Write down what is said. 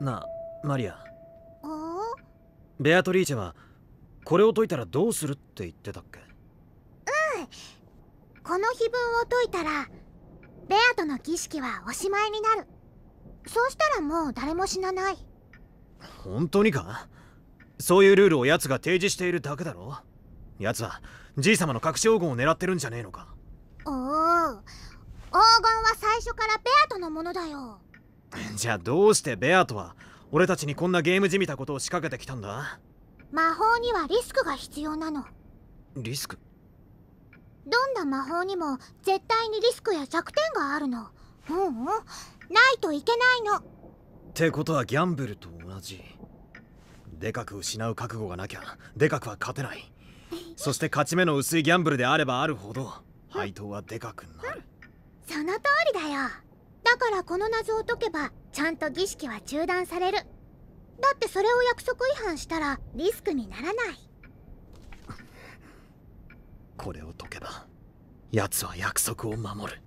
なあマリアベアトリーチェはこれを解いたらどうするって言ってたっけうんこの碑文を解いたらベアとの儀式はおしまいになるそうしたらもう誰も死なない本当にかそういうルールを奴が提示しているだけだろ奴はじい様の隠し黄金を狙ってるんじゃねえのかおお黄金は最初からベアとのものだよ じゃあどうしてベアとは俺たちにこんなゲームじみたことを仕掛けてきたんだ魔法にはリスクが必要なのリスクどんな魔法にも絶対にリスクや弱点があるのううん、ないといけないのってことはギャンブルと同じでかく失う覚悟がなきゃでかくは勝てない そして勝ち目の薄いギャンブルであればあるほど配当はでかくなる、ん、その通りだよだからこの謎を解けばちゃんと儀式は中断されるだってそれを約束違反したらリスクにならないこれを解けば奴は約束を守る